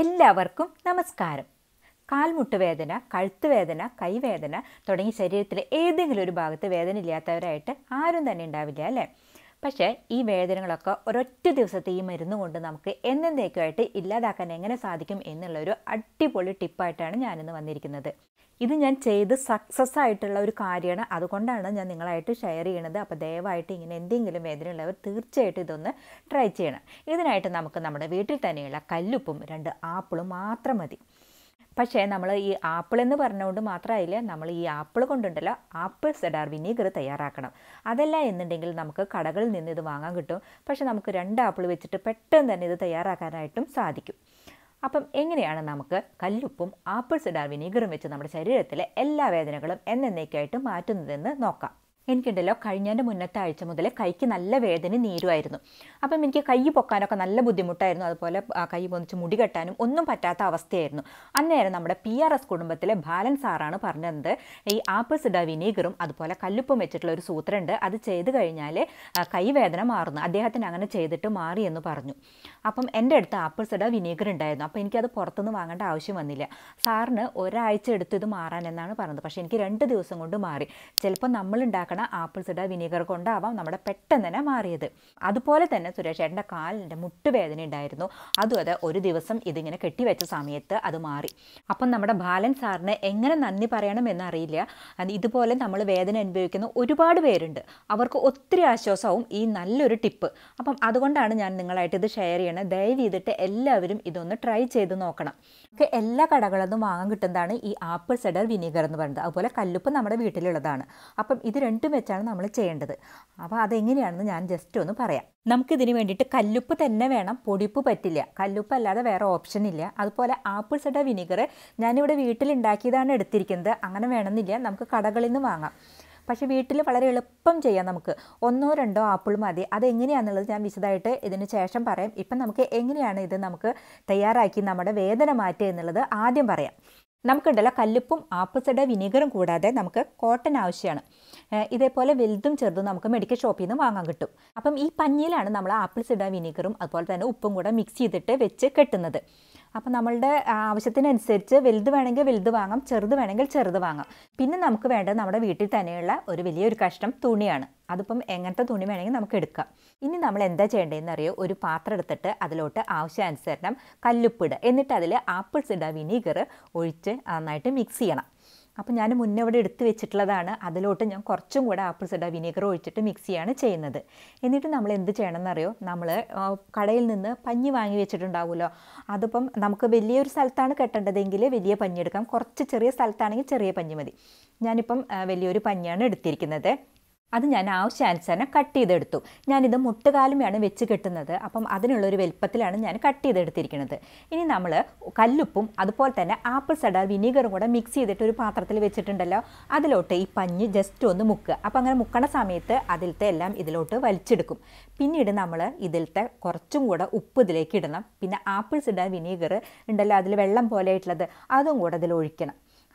എല്ലാവർക്കും നമസ്കാരം കാൽമുട്ട് വേദന കഴുത്ത് വേദന കൈവേദന തുടങ്ങി ശരീരത്തിലെ ഏതെങ്കിലും ഒരു ഭാഗത്ത് വേദന ഇല്ലാത്തവരായിട്ട് ആരും തന്നെ ഉണ്ടാവില്ല അല്ലേ പക്ഷേ ഈ വേദനകളൊക്കെ ഒരൊറ്റ ദിവസത്തെ ഈ മരുന്ന് കൊണ്ട് നമുക്ക് എന്നെന്തേക്കുമായിട്ട് ഇല്ലാതാക്കാൻ എങ്ങനെ സാധിക്കും എന്നുള്ളൊരു അടിപൊളി ടിപ്പായിട്ടാണ് ഞാനിന്ന് വന്നിരിക്കുന്നത് ഇത് ഞാൻ ചെയ്ത് സക്സസ് ആയിട്ടുള്ള ഒരു കാര്യമാണ് അതുകൊണ്ടാണ് ഞാൻ നിങ്ങളായിട്ട് ഷെയർ ചെയ്യണത് അപ്പോൾ ദയവായിട്ട് ഇങ്ങനെ എന്തെങ്കിലും വേദനയുള്ളവർ തീർച്ചയായിട്ടും ഇതൊന്ന് ട്രൈ ചെയ്യണം ഇതിനായിട്ട് നമുക്ക് നമ്മുടെ വീട്ടിൽ തന്നെയുള്ള കല്ലുപ്പും രണ്ട് ആപ്പിളും മാത്രം മതി പക്ഷേ നമ്മൾ ഈ ആപ്പിൾ എന്ന് പറഞ്ഞുകൊണ്ട് മാത്രമായില്ല നമ്മൾ ഈ ആപ്പിൾ കൊണ്ടുണ്ടല്ലോ ആപ്പിൾ സെഡാർ വിനീഗർ തയ്യാറാക്കണം അതല്ല എന്നുണ്ടെങ്കിൽ നമുക്ക് കടകളിൽ നിന്ന് ഇത് വാങ്ങാൻ കിട്ടും പക്ഷേ നമുക്ക് രണ്ട് ആപ്പിൾ വെച്ചിട്ട് പെട്ടെന്ന് തന്നെ ഇത് തയ്യാറാക്കാനായിട്ടും സാധിക്കും അപ്പം എങ്ങനെയാണ് നമുക്ക് കല്ലുപ്പും ആപ്പിൾ സിഡാർ വിനീഗറും വെച്ച് നമ്മുടെ ശരീരത്തിലെ എല്ലാ വേദനകളും എന്നേക്കായിട്ട് മാറ്റുന്നതെന്ന് നോക്കാം എനിക്കുണ്ടല്ലോ കഴിഞ്ഞതിൻ്റെ മുന്നത്തെ ആഴ്ച മുതൽ കൈക്ക് നല്ല വേദന നീരുമായിരുന്നു അപ്പം എനിക്ക് കൈ പൊക്കാനൊക്കെ നല്ല ബുദ്ധിമുട്ടായിരുന്നു അതുപോലെ കൈ പൊന്നിച്ച് മുടി കെട്ടാനും ഒന്നും പറ്റാത്ത അവസ്ഥയായിരുന്നു അന്നേരം നമ്മുടെ പി ആർ എസ് കുടുംബത്തിലെ ബാലൻ സാറാണ് പറഞ്ഞത് ഈ ആപ്പിസിഡ വിനീഗറും അതുപോലെ കല്ലുപ്പും വെച്ചിട്ടുള്ള ഒരു സൂത്രമുണ്ട് അത് ചെയ്ത് കഴിഞ്ഞാൽ കൈവേദന മാറുന്നു അദ്ദേഹത്തിന് അങ്ങനെ ചെയ്തിട്ട് മാറി എന്ന് പറഞ്ഞു അപ്പം എൻ്റെ അടുത്ത് ആപ്പിൾസിഡ വിനീഗർ ഉണ്ടായിരുന്നു അപ്പോൾ എനിക്കത് പുറത്തുനിന്ന് വാങ്ങേണ്ട ആവശ്യം വന്നില്ല സാറിന് ഒരാഴ്ച എടുത്ത് ഇത് മാറാൻ എന്നാണ് പറഞ്ഞത് പക്ഷേ എനിക്ക് രണ്ട് ദിവസം കൊണ്ട് മാറി ചിലപ്പോൾ നമ്മൾ ആപ്പിൾ സിഡർ വിനീഗർ കൊണ്ടാവാം നമ്മുടെ പെട്ടെന്ന് തന്നെ മാറിയത് അതുപോലെ തന്നെ സുരേഷേട്ടൻ്റെ കാലിൻ്റെ മുട്ടുവേദന ഉണ്ടായിരുന്നു അതും അത് ഒരു ദിവസം ഇതിങ്ങനെ കെട്ടിവെച്ച സമയത്ത് അത് മാറി അപ്പം നമ്മുടെ ബാലൻ സാറിന് എങ്ങനെ നന്ദി പറയണം എന്നറിയില്ല ഇതുപോലെ നമ്മൾ വേദന അനുഭവിക്കുന്ന ഒരുപാട് പേരുണ്ട് അവർക്ക് ഒത്തിരി ആശ്വാസവും ഈ നല്ലൊരു ടിപ്പ് അപ്പം അതുകൊണ്ടാണ് ഞാൻ നിങ്ങളായിട്ട് ഇത് ഷെയർ ചെയ്യണത് ദയവ് ചെയ്തിട്ട് എല്ലാവരും ഇതൊന്ന് ട്രൈ ചെയ്ത് നോക്കണം എല്ലാ കടകളിലും വാങ്ങാൻ കിട്ടുന്നതാണ് ഈ ആപ്പിൾ സെഡർ വിനീഗർ എന്ന് പറയുന്നത് അതുപോലെ കല്ലുപ്പ് നമ്മുടെ വീട്ടിലുള്ളതാണ് അപ്പം ഇത് രണ്ട് ഇട്ടും വെച്ചാണ് നമ്മൾ ചെയ്യേണ്ടത് അപ്പോൾ അതെങ്ങനെയാണെന്ന് ഞാൻ ജസ്റ്റ് ഒന്ന് പറയാം നമുക്കിതിന് വേണ്ടിയിട്ട് കല്ലുപ്പ് തന്നെ വേണം പൊടിപ്പ് പറ്റില്ല കല്ലുപ്പ് അല്ലാതെ വേറെ ഓപ്ഷൻ ഇല്ല അതുപോലെ ആപ്പിൾ സഡ വിനിഗർ ഞാനിവിടെ വീട്ടിലുണ്ടാക്കിയതാണ് എടുത്തിരിക്കുന്നത് അങ്ങനെ വേണമെന്നില്ല നമുക്ക് കടകളിൽ നിന്ന് വാങ്ങാം പക്ഷെ വീട്ടിൽ വളരെ എളുപ്പം ചെയ്യാം നമുക്ക് ഒന്നോ രണ്ടോ ആപ്പിൾ മതി അതെങ്ങനെയാണെന്നുള്ളത് ഞാൻ വിശദമായിട്ട് ഇതിന് ശേഷം പറയാം ഇപ്പം നമുക്ക് എങ്ങനെയാണ് ഇത് നമുക്ക് തയ്യാറാക്കി നമ്മുടെ വേദന മാറ്റുക എന്നുള്ളത് ആദ്യം പറയാം നമുക്കുണ്ടല്ലോ കല്ലുപ്പും ആപ്പിസൈഡ് വിനീഗറും കൂടാതെ നമുക്ക് കോട്ടൺ ആവശ്യമാണ് ഇതേപോലെ വലുതും ചെറുതും നമുക്ക് മെഡിക്കൽ ഷോപ്പിൽ നിന്ന് വാങ്ങാൻ കിട്ടും അപ്പം ഈ പഞ്ഞിയിലാണ് നമ്മൾ ആപ്പിൾ സിഡ വിനീഗറും അതുപോലെ തന്നെ ഉപ്പും കൂടെ മിക്സ് ചെയ്തിട്ട് വെച്ച് കെട്ടുന്നത് അപ്പോൾ നമ്മളുടെ ആവശ്യത്തിനനുസരിച്ച് വലുത് വേണമെങ്കിൽ വലുത് വാങ്ങാം ചെറുത് വേണമെങ്കിൽ ചെറുത് വാങ്ങാം പിന്നെ നമുക്ക് വേണ്ടത് നമ്മുടെ വീട്ടിൽ തന്നെയുള്ള ഒരു വലിയൊരു കഷ്ണം തുണിയാണ് അതിപ്പം എങ്ങനത്തെ തുണി വേണമെങ്കിൽ നമുക്ക് എടുക്കാം ഇനി നമ്മൾ എന്താ ചെയ്യേണ്ടതെന്ന് അറിയോ ഒരു പാത്രം എടുത്തിട്ട് അതിലോട്ട് ആവശ്യാനുസരണം കല്ലുപ്പിടുക എന്നിട്ട് അതിൽ ആപ്പിൾസ് ഇടുക വിനീഗർ ഒഴിച്ച് നന്നായിട്ട് മിക്സ് ചെയ്യണം അപ്പോൾ ഞാൻ മുന്നേ ഇവിടെ എടുത്തു വെച്ചിട്ടുള്ളതാണ് അതിലോട്ട് ഞാൻ കുറച്ചും കൂടെ ആപ്പിൾ സിഡർ വിനീഗർ ഒഴിച്ചിട്ട് മിക്സ് ചെയ്യാണ് ചെയ്യുന്നത് എന്നിട്ട് നമ്മൾ എന്ത് ചെയ്യണം എന്നറിയോ നമ്മൾ കടയിൽ നിന്ന് പഞ്ഞി വാങ്ങി വെച്ചിട്ടുണ്ടാവുമല്ലോ അതിപ്പം നമുക്ക് വലിയൊരു സ്ഥലത്താണ് കെട്ടേണ്ടതെങ്കിൽ വലിയ പഞ്ഞി എടുക്കാം കുറച്ച് ചെറിയ സ്ഥലത്താണെങ്കിൽ ചെറിയ പഞ്ഞി മതി ഞാനിപ്പം വലിയൊരു പഞ്ഞിയാണ് എടുത്തിരിക്കുന്നത് അത് ഞാൻ ആവശ്യാനുസരണം കട്ട് ചെയ്തെടുത്തു ഞാനിത് മുട്ടുകാലുമയാണ് വെച്ച് കെട്ടുന്നത് അപ്പം അതിനുള്ളൊരു വലുപ്പത്തിലാണ് ഞാൻ കട്ട് ചെയ്തെടുത്തിരിക്കുന്നത് ഇനി നമ്മൾ കല്ലുപ്പും അതുപോലെ തന്നെ ആപ്പിൾ സഡാർ വിനീഗറും കൂടെ മിക്സ് ചെയ്തിട്ട് ഒരു പാത്രത്തിൽ വെച്ചിട്ടുണ്ടല്ലോ അതിലോട്ട് ഈ പഞ്ഞ് ജസ്റ്റ് ഒന്ന് മുക്കുക അപ്പം അങ്ങനെ മുക്കണ സമയത്ത് അതിലത്തെ എല്ലാം ഇതിലോട്ട് വലിച്ചെടുക്കും പിന്നീട് നമ്മൾ ഇതിലത്തെ കുറച്ചും കൂടെ ഉപ്പ് ഇതിലേക്ക് ഇടണം പിന്നെ ആപ്പിൾ സിഡ വിനീഗർ ഉണ്ടല്ലോ അതിൽ വെള്ളം പോലെ ആയിട്ടുള്ളത് അതും കൂടെ ഇതിൽ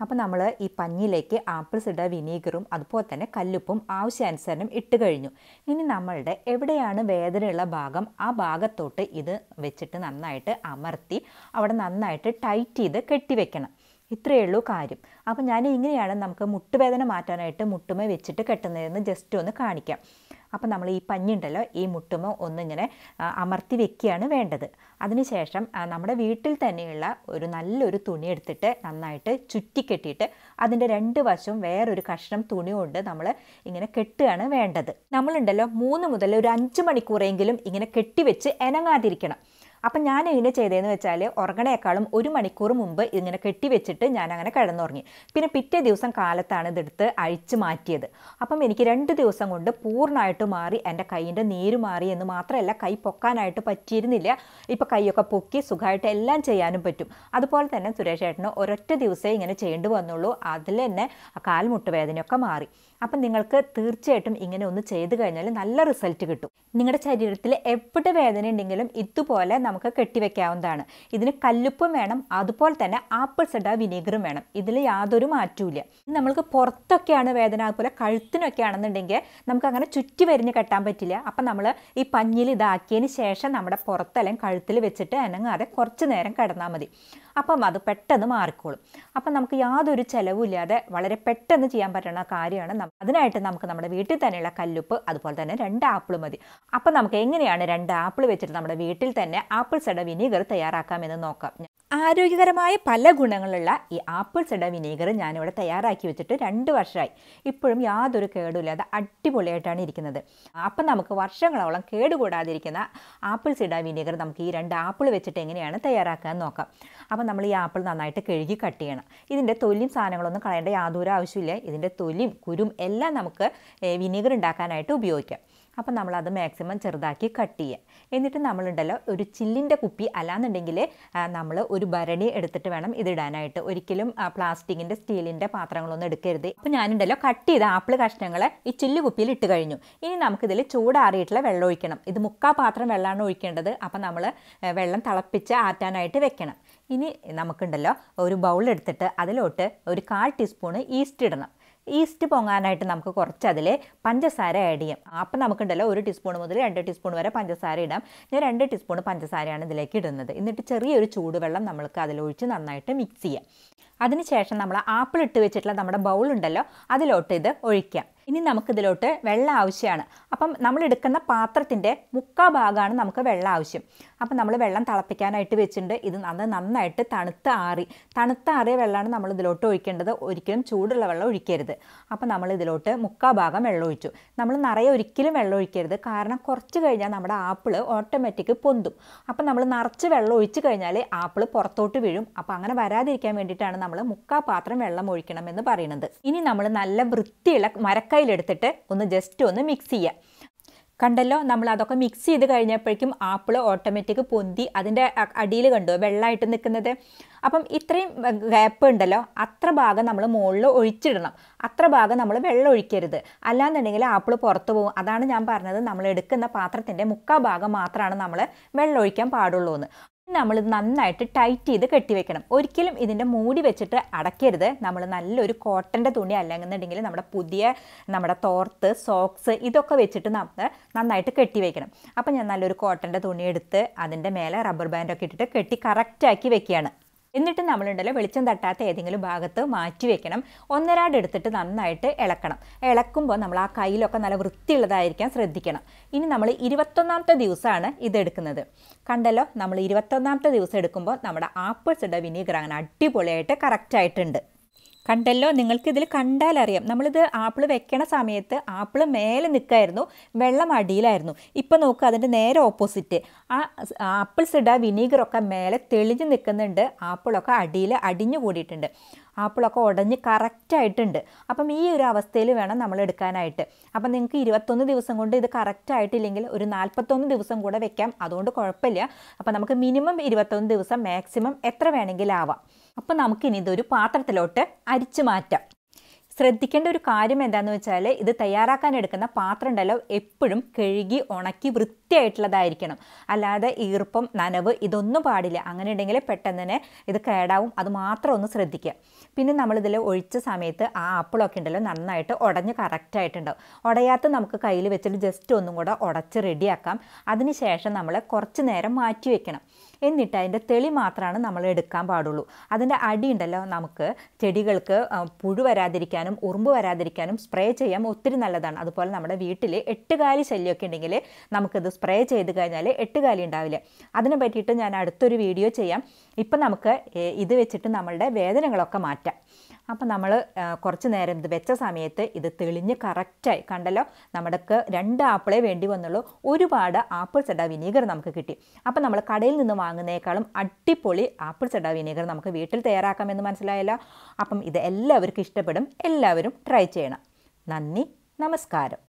അപ്പോൾ നമ്മൾ ഈ പഞ്ഞിലേക്ക് ആപ്പിൾ സിഡർ വിനീഗറും അതുപോലെ തന്നെ കല്ലുപ്പും ആവശ്യാനുസരണം ഇട്ട് കഴിഞ്ഞു ഇനി നമ്മളുടെ എവിടെയാണ് വേദനയുള്ള ഭാഗം ആ ഭാഗത്തോട്ട് ഇത് വെച്ചിട്ട് നന്നായിട്ട് അമർത്തി അവിടെ നന്നായിട്ട് ടൈറ്റ് ചെയ്ത് കെട്ടിവെക്കണം ഇത്രയേ ഉള്ളൂ കാര്യം അപ്പോൾ ഞാൻ ഇങ്ങനെയാണ് നമുക്ക് മുട്ടുവേദന മാറ്റാനായിട്ട് മുട്ടുമേ വെച്ചിട്ട് കെട്ടുന്നതെന്ന് ജസ്റ്റ് ഒന്ന് കാണിക്കാം അപ്പോൾ നമ്മൾ ഈ പഞ്ഞുണ്ടല്ലോ ഈ മുട്ടുമോ ഒന്നിങ്ങനെ അമർത്തി വെക്കുകയാണ് വേണ്ടത് അതിനുശേഷം നമ്മുടെ വീട്ടിൽ തന്നെയുള്ള ഒരു നല്ലൊരു തുണി എടുത്തിട്ട് നന്നായിട്ട് ചുറ്റിക്കെട്ടിയിട്ട് അതിൻ്റെ രണ്ട് വശവും വേറൊരു കഷ്ണം തുണി കൊണ്ട് നമ്മൾ ഇങ്ങനെ കെട്ടുകയാണ് വേണ്ടത് നമ്മളുണ്ടല്ലോ മൂന്ന് മുതൽ ഒരു അഞ്ച് മണിക്കൂറെങ്കിലും ഇങ്ങനെ കെട്ടിവെച്ച് എനങ്ങാതിരിക്കണം അപ്പം ഞാൻ ഇതിനെ ചെയ്തതെന്ന് വെച്ചാൽ ഉറങ്ങണേക്കാളും ഒരു മണിക്കൂർ മുമ്പ് ഇങ്ങനെ കെട്ടിവെച്ചിട്ട് ഞാൻ അങ്ങനെ കിടന്നുറങ്ങി പിന്നെ പിറ്റേ ദിവസം കാലത്താണ് ഇതെടുത്ത് അഴിച്ച് മാറ്റിയത് അപ്പം എനിക്ക് രണ്ട് ദിവസം കൊണ്ട് പൂർണ്ണമായിട്ട് മാറി എൻ്റെ കൈയിൻ്റെ നീര് മാറി എന്ന് മാത്രമല്ല കൈ പൊക്കാനായിട്ട് പറ്റിയിരുന്നില്ല ഇപ്പോൾ കൈയൊക്കെ പൊക്കി സുഖമായിട്ട് എല്ലാം ചെയ്യാനും പറ്റും അതുപോലെ തന്നെ സുരേഷ് ഏട്ടന് ഒരൊറ്റ ദിവസമേ ഇങ്ങനെ ചെയ്യേണ്ടി വന്നുള്ളൂ അതിൽ തന്നെ കാൽമുട്ട് വേദനയൊക്കെ മാറി അപ്പം നിങ്ങൾക്ക് തീർച്ചയായിട്ടും ഇങ്ങനെ ഒന്ന് ചെയ്തു കഴിഞ്ഞാൽ നല്ല റിസൾട്ട് കിട്ടും നിങ്ങളുടെ ശരീരത്തിൽ എവിടെ വേദന ഉണ്ടെങ്കിലും ഇതുപോലെ നമുക്ക് കെട്ടിവെക്കാവുന്നതാണ് ഇതിന് കല്ലുപ്പും വേണം അതുപോലെ തന്നെ ആപ്പിൾ സെഡ വിനീഗറും വേണം ഇതിൽ യാതൊരു മാറ്റവും നമ്മൾക്ക് പുറത്തൊക്കെയാണ് വേദന അതുപോലെ കഴുത്തിനൊക്കെ ആണെന്നുണ്ടെങ്കിൽ നമുക്ക് അങ്ങനെ ചുറ്റി വരിഞ്ഞ് കെട്ടാൻ പറ്റില്ല അപ്പം നമ്മൾ ഈ പഞ്ഞിൽ ഇതാക്കിയതിന് ശേഷം നമ്മുടെ പുറത്തല്ലെങ്കിൽ കഴുത്തിൽ വെച്ചിട്ട് അനങ്ങാതെ കുറച്ച് നേരം കിടന്നാൽ മതി അപ്പം അത് പെട്ടെന്ന് മാറിക്കോളും അപ്പം നമുക്ക് യാതൊരു ചിലവുമില്ലാതെ വളരെ പെട്ടെന്ന് ചെയ്യാൻ പറ്റുന്ന കാര്യമാണ് അതിനായിട്ട് നമുക്ക് നമ്മുടെ വീട്ടിൽ തന്നെയുള്ള കല്ലുപ്പ് അതുപോലെ തന്നെ രണ്ട് ആപ്പിൾ മതി അപ്പം നമുക്ക് എങ്ങനെയാണ് രണ്ട് ആപ്പിൾ വെച്ചിട്ട് നമ്മുടെ വീട്ടിൽ തന്നെ ആപ്പിൾ സെഡ വിനീഗർ തയ്യാറാക്കാമെന്ന് നോക്കാം ആരോഗ്യകരമായ പല ഗുണങ്ങളുള്ള ഈ ആപ്പിൾ സെഡ വിനീഗർ ഞാനിവിടെ തയ്യാറാക്കി വെച്ചിട്ട് രണ്ട് വർഷമായി ഇപ്പോഴും യാതൊരു കേടുമില്ലാതെ അടിപൊളിയായിട്ടാണ് ഇരിക്കുന്നത് അപ്പം നമുക്ക് വർഷങ്ങളോളം കേടുകൂടാതിരിക്കുന്ന ആപ്പിൾ സെഡ വിനീഗർ നമുക്ക് ഈ രണ്ട് ആപ്പിൾ വെച്ചിട്ട് എങ്ങനെയാണ് തയ്യാറാക്കാൻ നോക്കാം അപ്പം അപ്പോൾ നമ്മൾ ഈ ആപ്പിൾ നന്നായിട്ട് കഴുകി കട്ട് ചെയ്യണം ഇതിൻ്റെ തൊലിയും സാധനങ്ങളൊന്നും കളയേണ്ട യാതൊരു ആവശ്യമില്ല ഇതിൻ്റെ തൊലിയും കുരും എല്ലാം നമുക്ക് വിനീഗർ ഉണ്ടാക്കാനായിട്ട് ഉപയോഗിക്കാം അപ്പം നമ്മളത് മാക്സിമം ചെറുതാക്കി കട്ട് ചെയ്യുക എന്നിട്ട് നമ്മളുണ്ടല്ലോ ഒരു ചില്ലിൻ്റെ കുപ്പി അല്ലാന്നുണ്ടെങ്കിൽ നമ്മൾ ഒരു ഭരണി എടുത്തിട്ട് വേണം ഇതിടാനായിട്ട് ഒരിക്കലും പ്ലാസ്റ്റിക്കിൻ്റെ സ്റ്റീലിൻ്റെ പാത്രങ്ങളൊന്നും എടുക്കരുത് അപ്പോൾ ഞാനുണ്ടല്ലോ കട്ട് ചെയ്ത ആപ്പിൾ കഷ്ണങ്ങൾ ഈ ചില്ലു കുപ്പിയിൽ ഇട്ട് കഴിഞ്ഞു ഇനി നമുക്കിതിൽ ചൂടാറിയിട്ടുള്ള വെള്ളം ഒഴിക്കണം ഇത് മുക്കാ പാത്രം വെള്ളമാണ് ഒഴിക്കേണ്ടത് അപ്പം നമ്മൾ വെള്ളം തിളപ്പിച്ച് ആറ്റാനായിട്ട് വെക്കണം ഇനി നമുക്കുണ്ടല്ലോ ഒരു ബൗൾ എടുത്തിട്ട് അതിലോട്ട് ഒരു കാൽ ടീസ്പൂണ് ഈസ്റ്റ് ഇടണം ഈസ്റ്റ് പൊങ്ങാനായിട്ട് നമുക്ക് കുറച്ച് അതിൽ പഞ്ചസാര ആഡ് ചെയ്യാം അപ്പം നമുക്കുണ്ടല്ലോ ഒരു ടീസ്പൂൺ മുതൽ രണ്ട് ടീസ്പൂൺ വരെ പഞ്ചസാര ഇടാം ഞാൻ രണ്ട് ടീസ്പൂൺ പഞ്ചസാരയാണ് ഇതിലേക്ക് ഇടുന്നത് എന്നിട്ട് ചെറിയൊരു ചൂടുവെള്ളം നമ്മൾക്ക് അതിലൊഴിച്ച് നന്നായിട്ട് മിക്സ് ചെയ്യാം അതിനുശേഷം നമ്മൾ ആപ്പിൾ ഇട്ട് വെച്ചിട്ടുള്ള നമ്മുടെ ബൗൾ ഉണ്ടല്ലോ അതിലോട്ട് ഇത് ഒഴിക്കാം ഇനി നമുക്കിതിലോട്ട് വെള്ളം ആവശ്യമാണ് അപ്പം നമ്മൾ എടുക്കുന്ന പാത്രത്തിൻ്റെ മുക്കാ ഭാഗമാണ് നമുക്ക് വെള്ളം ആവശ്യം അപ്പം നമ്മൾ വെള്ളം തിളപ്പിക്കാനായിട്ട് വെച്ചിട്ടുണ്ട് ഇത് അത് നന്നായിട്ട് തണുത്ത ആറി തണുത്ത ആറിയ വെള്ളമാണ് നമ്മൾ ഇതിലോട്ട് ഒഴിക്കേണ്ടത് ഒരിക്കലും ചൂടുള്ള വെള്ളം ഒഴിക്കരുത് അപ്പം നമ്മൾ ഇതിലോട്ട് മുക്കാ ഭാഗം വെള്ളം ഒഴിച്ചു നമ്മൾ നിറയെ ഒരിക്കലും വെള്ളം ഒഴിക്കരുത് കാരണം കുറച്ച് കഴിഞ്ഞാൽ നമ്മുടെ ആപ്പിൾ ഓട്ടോമാറ്റിക് പൊന്തും അപ്പം നമ്മൾ നിറച്ച് വെള്ളം ഒഴിച്ച് കഴിഞ്ഞാൽ ആപ്പിൾ പുറത്തോട്ട് വീഴും അപ്പം അങ്ങനെ വരാതിരിക്കാൻ വേണ്ടിയിട്ടാണ് നമ്മൾ നമ്മൾ മുക്കാ പാത്രം വെള്ളം ഒഴിക്കണം എന്ന് പറയുന്നത് ഇനി നമ്മൾ നല്ല വൃത്തിയുള്ള മരക്കയിലെടുത്തിട്ട് ഒന്ന് ജസ്റ്റ് ഒന്ന് മിക്സ് ചെയ്യുക കണ്ടല്ലോ നമ്മൾ അതൊക്കെ മിക്സ് ചെയ്ത് കഴിഞ്ഞപ്പോഴേക്കും ആപ്പിൾ ഓട്ടോമാറ്റിക് പൊന്തി അതിൻ്റെ അടിയിൽ കണ്ടു വെള്ളമായിട്ട് നിൽക്കുന്നത് അപ്പം ഇത്രയും ഗ്യാപ്പ് ഉണ്ടല്ലോ അത്ര ഭാഗം നമ്മൾ മുകളിൽ ഒഴിച്ചിടണം അത്ര ഭാഗം നമ്മൾ വെള്ളം ഒഴിക്കരുത് അല്ലാന്നുണ്ടെങ്കിൽ ആപ്പിൾ പുറത്തു പോകും അതാണ് ഞാൻ പറഞ്ഞത് നമ്മൾ എടുക്കുന്ന പാത്രത്തിൻ്റെ മുക്കാ ഭാഗം മാത്രമാണ് നമ്മൾ വെള്ളം ഒഴിക്കാൻ പാടുള്ളൂ എന്ന് നമ്മൾ ഇത് നന്നായിട്ട് ടൈറ്റ് ചെയ്ത് കെട്ടിവെക്കണം ഒരിക്കലും ഇതിൻ്റെ മൂടി വെച്ചിട്ട് അടയ്ക്കരുത് നമ്മൾ നല്ലൊരു കോട്ടൻ്റെ തുണി അല്ലെന്നുണ്ടെങ്കിൽ നമ്മുടെ പുതിയ നമ്മുടെ തോർത്ത് സോക്സ് ഇതൊക്കെ വെച്ചിട്ട് നമ്മൾ നന്നായിട്ട് കെട്ടിവെക്കണം അപ്പോൾ ഞാൻ നല്ലൊരു കോട്ടൻ്റെ തുണി എടുത്ത് അതിൻ്റെ മേലെ റബ്ബർ ബാൻഡൊക്കെ ഇട്ടിട്ട് കെട്ടി കറക്റ്റാക്കി വെക്കുകയാണ് എന്നിട്ട് നമ്മളുണ്ടല്ലോ വെളിച്ചം തട്ടാത്ത ഏതെങ്കിലും ഭാഗത്ത് മാറ്റി വെക്കണം ഒന്നരാട് എടുത്തിട്ട് നന്നായിട്ട് ഇളക്കണം ഇളക്കുമ്പോൾ നമ്മൾ ആ കയ്യിലൊക്കെ നല്ല വൃത്തിയുള്ളതായിരിക്കാൻ ശ്രദ്ധിക്കണം ഇനി നമ്മൾ ഇരുപത്തൊന്നാമത്തെ ദിവസമാണ് ഇതെടുക്കുന്നത് കണ്ടല്ലോ നമ്മൾ ഇരുപത്തൊന്നാമത്തെ ദിവസം എടുക്കുമ്പോൾ നമ്മുടെ ആപ്പിൾസിൻ്റെ വിനീഗർ അങ്ങനെ അടിപൊളിയായിട്ട് കറക്റ്റായിട്ടുണ്ട് കണ്ടല്ലോ നിങ്ങൾക്ക് ഇതിൽ കണ്ടാലറിയാം നമ്മളിത് ആപ്പിൾ വെക്കണ സമയത്ത് ആപ്പിൾ മേലെ നിൽക്കായിരുന്നു വെള്ളം അടിയിലായിരുന്നു ഇപ്പോൾ നോക്കുക അതിൻ്റെ നേരെ ഓപ്പോസിറ്റ് ആ ആപ്പിൾസ് ഇട വിനീഗറൊക്കെ മേലെ തെളിഞ്ഞ് നിൽക്കുന്നുണ്ട് ആപ്പിളൊക്കെ അടിയിൽ അടിഞ്ഞു കൂടിയിട്ടുണ്ട് ആപ്പിളൊക്കെ ഉടഞ്ഞ് കറക്റ്റായിട്ടുണ്ട് അപ്പം ഈ ഒരു അവസ്ഥയിൽ വേണം നമ്മൾ എടുക്കാനായിട്ട് അപ്പം നിങ്ങൾക്ക് ഇരുപത്തൊന്ന് ദിവസം കൊണ്ട് ഇത് കറക്റ്റായിട്ടില്ലെങ്കിൽ ഒരു നാൽപ്പത്തൊന്ന് ദിവസം കൂടെ വെക്കാം അതുകൊണ്ട് കുഴപ്പമില്ല അപ്പം നമുക്ക് മിനിമം ഇരുപത്തൊന്ന് ദിവസം മാക്സിമം എത്ര വേണമെങ്കിലും ആവാം അപ്പം നമുക്കിനി ഇതൊരു പാത്രത്തിലോട്ട് അരിച്ചു മാറ്റാം ശ്രദ്ധിക്കേണ്ട ഒരു കാര്യം എന്താണെന്ന് വെച്ചാൽ ഇത് തയ്യാറാക്കാൻ എടുക്കുന്ന പാത്രം ഉണ്ടല്ലോ എപ്പോഴും കഴുകി ഉണക്കി വൃത്തി വൃത്തിയായിട്ടുള്ളതായിരിക്കണം അല്ലാതെ ഈർപ്പം നനവ് ഇതൊന്നും പാടില്ല അങ്ങനെ ഉണ്ടെങ്കിൽ പെട്ടെന്ന് തന്നെ ഇത് കേടാവും അത് മാത്രം ഒന്ന് ശ്രദ്ധിക്കുക പിന്നെ നമ്മളിതിൽ ഒഴിച്ച സമയത്ത് ആ ആപ്പിളൊക്കെ ഉണ്ടല്ലോ നന്നായിട്ട് ഉടഞ്ഞ് കറക്റ്റായിട്ടുണ്ടാവും ഉടയാത്ത നമുക്ക് കയ്യിൽ വെച്ചിട്ട് ജസ്റ്റ് ഒന്നും കൂടെ ഉടച്ച് റെഡിയാക്കാം അതിനുശേഷം നമ്മൾ കുറച്ച് നേരം മാറ്റി വെക്കണം എന്നിട്ട് അതിൻ്റെ തെളി മാത്രമാണ് നമ്മൾ എടുക്കാൻ പാടുള്ളൂ അതിൻ്റെ അടി ഉണ്ടല്ലോ നമുക്ക് ചെടികൾക്ക് പുഴു വരാതിരിക്കാനും ഉറുമ്പ് വരാതിരിക്കാനും സ്പ്രേ ചെയ്യാൻ ഒത്തിരി നല്ലതാണ് അതുപോലെ നമ്മുടെ വീട്ടിൽ എട്ടുകാലി ശല്യമൊക്കെ ഉണ്ടെങ്കിൽ നമുക്കിത് സ്പ്രേ ചെയ്ത് കഴിഞ്ഞാൽ കാലി ഉണ്ടാവില്ല അതിനെ പറ്റിയിട്ട് ഞാൻ അടുത്തൊരു വീഡിയോ ചെയ്യാം ഇപ്പം നമുക്ക് ഇത് വെച്ചിട്ട് നമ്മളുടെ വേദനകളൊക്കെ മാറ്റാം അപ്പോൾ നമ്മൾ കുറച്ച് നേരം ഇത് വെച്ച സമയത്ത് ഇത് തെളിഞ്ഞ് കറക്റ്റായി കണ്ടല്ലോ നമ്മുടെക്ക് രണ്ട് ആപ്പിളേ വേണ്ടി വന്നുള്ളൂ ഒരുപാട് ആപ്പിൾ ചെട വിനീഗർ നമുക്ക് കിട്ടി അപ്പോൾ നമ്മൾ കടയിൽ നിന്ന് വാങ്ങുന്നതിനേക്കാളും അടിപൊളി ആപ്പിൾ ചെട വിനീഗർ നമുക്ക് വീട്ടിൽ തയ്യാറാക്കാമെന്ന് മനസ്സിലായല്ലോ അപ്പം ഇത് എല്ലാവർക്കും ഇഷ്ടപ്പെടും എല്ലാവരും ട്രൈ ചെയ്യണം നന്ദി നമസ്കാരം